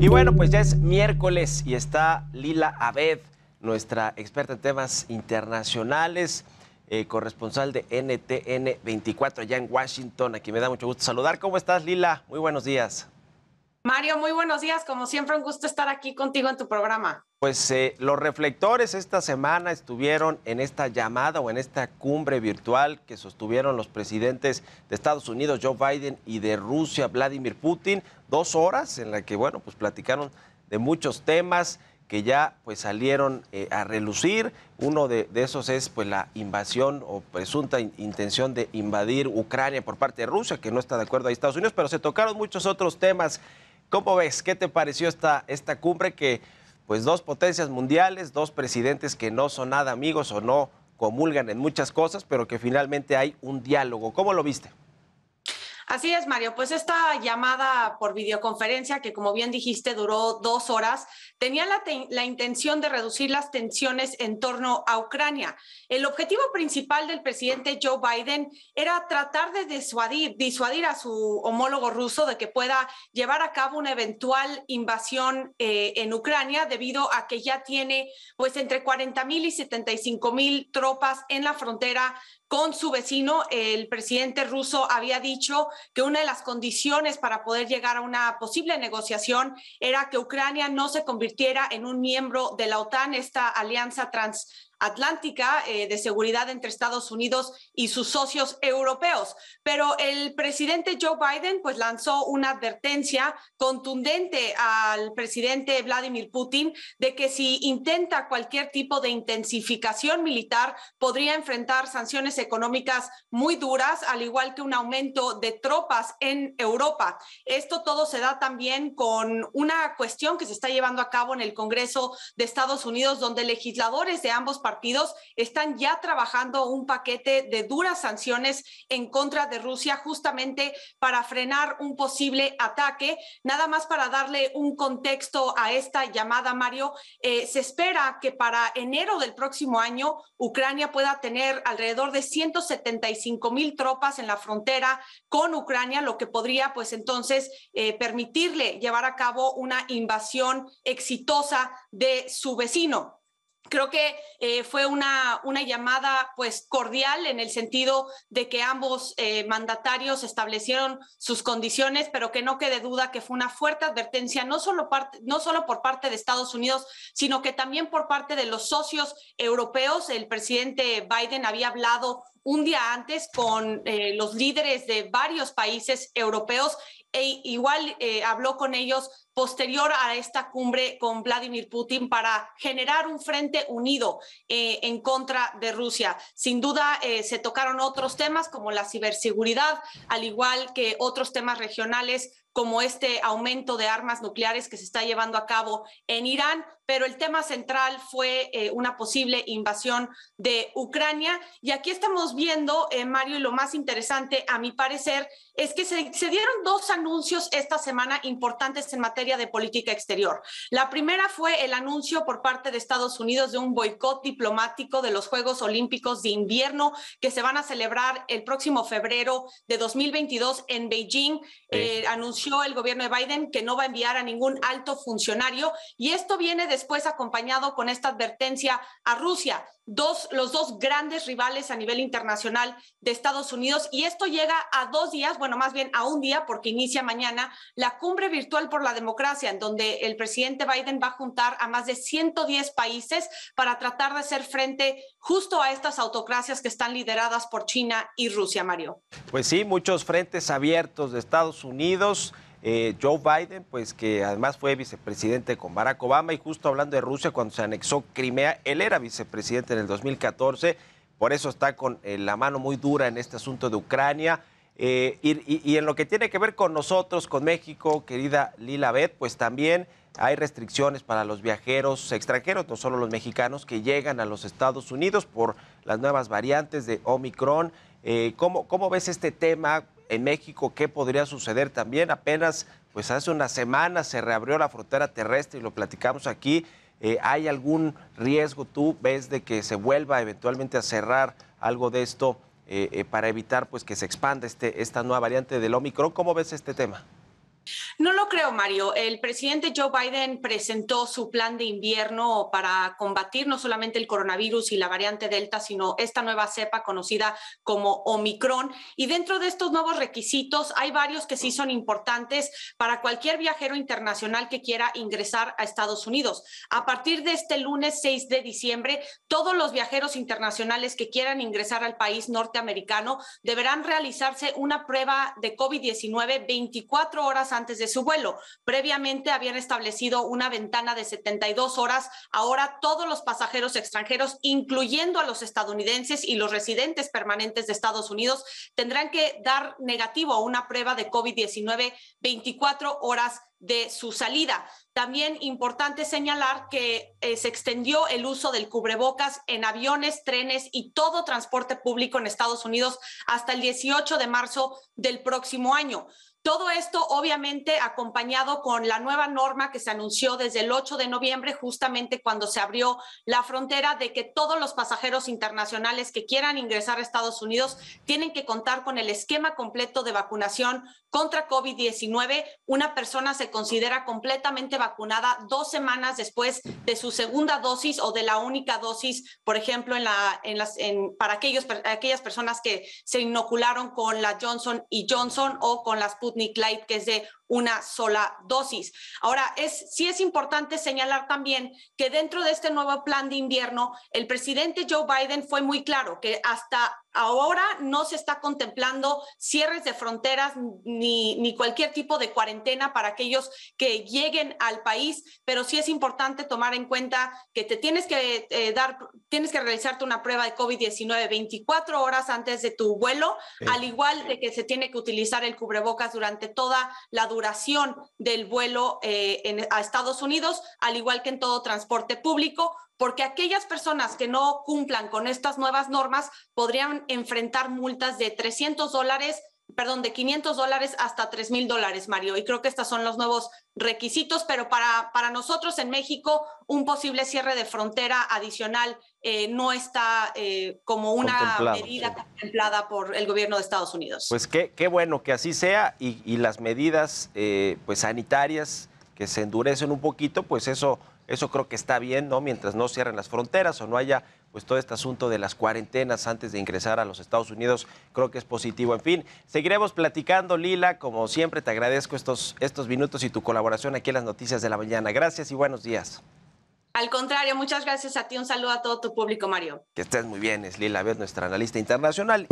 Y bueno, pues ya es miércoles y está Lila Abed, nuestra experta en temas internacionales, eh, corresponsal de NTN 24 allá en Washington, a quien me da mucho gusto saludar. ¿Cómo estás, Lila? Muy buenos días. Mario, muy buenos días. Como siempre, un gusto estar aquí contigo en tu programa. Pues eh, los reflectores esta semana estuvieron en esta llamada o en esta cumbre virtual que sostuvieron los presidentes de Estados Unidos, Joe Biden, y de Rusia, Vladimir Putin. Dos horas en la que, bueno, pues platicaron de muchos temas que ya pues salieron eh, a relucir. Uno de, esos es pues la invasión o presunta intención de invadir Ucrania por parte de Rusia, que no está de acuerdo a Estados Unidos, pero se tocaron muchos otros temas ¿Cómo ves? ¿Qué te pareció esta, esta cumbre que pues dos potencias mundiales, dos presidentes que no son nada amigos o no comulgan en muchas cosas, pero que finalmente hay un diálogo? ¿Cómo lo viste? Así es, Mario. Pues esta llamada por videoconferencia, que como bien dijiste duró dos horas, tenía la, intención de reducir las tensiones en torno a Ucrania. El objetivo principal del presidente Joe Biden era tratar de disuadir, a su homólogo ruso de que pueda llevar a cabo una eventual invasión eh, en Ucrania, debido a que ya tiene pues entre 40.000 y 75 mil tropas en la frontera con su vecino. El presidente ruso había dicho que una de las condiciones para poder llegar a una posible negociación era que Ucrania no se convirtiera en un miembro de la OTAN, esta alianza trans Atlántica eh, de seguridad entre Estados Unidos y sus socios europeos. Pero el presidente Joe Biden pues lanzó una advertencia contundente al presidente Vladimir Putin de que si intenta cualquier tipo de intensificación militar podría enfrentar sanciones económicas muy duras, al igual que un aumento de tropas en Europa. Esto todo se da también con una cuestión que se está llevando a cabo en el Congreso de Estados Unidos donde legisladores de ambos partidos están ya trabajando un paquete de duras sanciones en contra de Rusia justamente para frenar un posible ataque. Nada más para darle un contexto a esta llamada, Mario, eh, se espera que para enero del próximo año Ucrania pueda tener alrededor de 175 mil tropas en la frontera con Ucrania, lo que podría pues entonces eh, permitirle llevar a cabo una invasión exitosa de su vecino. Creo que eh, fue una, llamada pues cordial en el sentido de que ambos eh, mandatarios establecieron sus condiciones, pero que no quede duda que fue una fuerte advertencia, no solo, parte, no solo por parte de Estados Unidos, sino que también por parte de los socios europeos. El presidente Biden había hablado un día antes con eh, los líderes de varios países europeos e igual eh, habló con ellos posterior a esta cumbre con Vladimir Putin para generar un frente unido eh, en contra de Rusia. Sin duda se tocaron otros temas como la ciberseguridad, al igual que otros temas regionales como este aumento de armas nucleares que se está llevando a cabo en Irán, pero el tema central fue eh, una posible invasión de Ucrania. Y aquí estamos viendo, eh, Mario, y lo más interesante, a mi parecer, es que se, dieron dos anuncios esta semana importantes en materia de política exterior. La primera fue el anuncio por parte de Estados Unidos de un boicot diplomático de los Juegos Olímpicos de Invierno que se van a celebrar el próximo febrero de 2022 en Beijing. Eh, anunció el gobierno de Biden que no va a enviar a ningún alto funcionario y esto viene después acompañado con esta advertencia a Rusia, los dos grandes rivales a nivel internacional de Estados Unidos y esto llega a dos días bueno, más bien a un día, porque inicia mañana, la cumbre virtual por la democracia, en donde el presidente Biden va a juntar a más de 110 países para tratar de hacer frente justo a estas autocracias que están lideradas por China y Rusia, Mario. Pues sí, muchos frentes abiertos de Estados Unidos. Eh, Joe Biden, pues que además fue vicepresidente con Barack Obama y justo hablando de Rusia cuando se anexó Crimea, él era vicepresidente en el 2014, por eso está con eh, la mano muy dura en este asunto de Ucrania. Eh, y, en lo que tiene que ver con nosotros, con México, querida Lila Beth, pues también hay restricciones para los viajeros extranjeros, no solo los mexicanos, que llegan a los Estados Unidos por las nuevas variantes de Omicron. Eh, ¿cómo, ves este tema en México? ¿Qué podría suceder también? Apenas, pues hace una semana se reabrió la frontera terrestre y lo platicamos aquí. Eh, ¿Hay algún riesgo, tú ves, de que se vuelva eventualmente a cerrar algo de esto eh, eh, para evitar pues, que se expanda este, esta nueva variante del Omicron. ¿Cómo ves este tema? No lo creo, Mario. El presidente Joe Biden presentó su plan de invierno para combatir no solamente el coronavirus y la variante Delta, sino esta nueva cepa conocida como Omicron. Y dentro de estos nuevos requisitos hay varios que sí son importantes para cualquier viajero internacional que quiera ingresar a Estados Unidos. A partir de este lunes 6 de diciembre, todos los viajeros internacionales que quieran ingresar al país norteamericano deberán realizarse una prueba de COVID-19 24 horas antes de su vuelo. Previamente habían establecido una ventana de 72 horas. Ahora todos los pasajeros extranjeros, incluyendo a los estadounidenses y los residentes permanentes de Estados Unidos, tendrán que dar negativo a una prueba de COVID-19 24 horas de su salida. También importante señalar que eh, se extendió el uso del cubrebocas en aviones, trenes y todo transporte público en Estados Unidos hasta el 18 de marzo del próximo año. Todo esto obviamente acompañado con la nueva norma que se anunció desde el 8 de noviembre, justamente cuando se abrió la frontera de que todos los pasajeros internacionales que quieran ingresar a Estados Unidos tienen que contar con el esquema completo de vacunación contra COVID-19. Una persona se considera completamente vacunada dos semanas después de su segunda dosis o de la única dosis, por ejemplo, en la, en las, para aquellos, aquellas personas que se inocularon con la Johnson y Johnson o con las Sputnik Light, que es de una sola dosis. Ahora, es, sí es importante señalar también que dentro de este nuevo plan de invierno, el presidente Joe Biden fue muy claro que hasta Ahora no se está contemplando cierres de fronteras ni, ni, cualquier tipo de cuarentena para aquellos que lleguen al país, pero sí es importante tomar en cuenta que te tienes que eh, dar, tienes que realizarte una prueba de COVID-19 24 horas antes de tu vuelo, al igual de que se tiene que utilizar el cubrebocas durante toda la duración del vuelo eh, a Estados Unidos, al igual que en todo transporte público, porque aquellas personas que no cumplan con estas nuevas normas podrían enfrentar multas de 300 dólares, perdón, de 500 dólares hasta 3 mil dólares, Mario. Y creo que estos son los nuevos requisitos, pero para, para nosotros en México un posible cierre de frontera adicional eh, no está eh, como una medida contemplada por el gobierno de Estados Unidos. Pues qué, qué bueno que así sea y, las medidas eh, pues sanitarias que se endurecen un poquito, pues eso, eso creo que está bien, ¿no? Mientras no cierren las fronteras o no haya pues todo este asunto de las cuarentenas antes de ingresar a los Estados Unidos, creo que es positivo. En fin, seguiremos platicando, Lila, como siempre te agradezco estos, estos minutos y tu colaboración aquí en las noticias de la mañana. Gracias y buenos días. Al contrario, muchas gracias a ti. Un saludo a todo tu público, Mario. Que estés muy bien, es Lila ves nuestra analista internacional.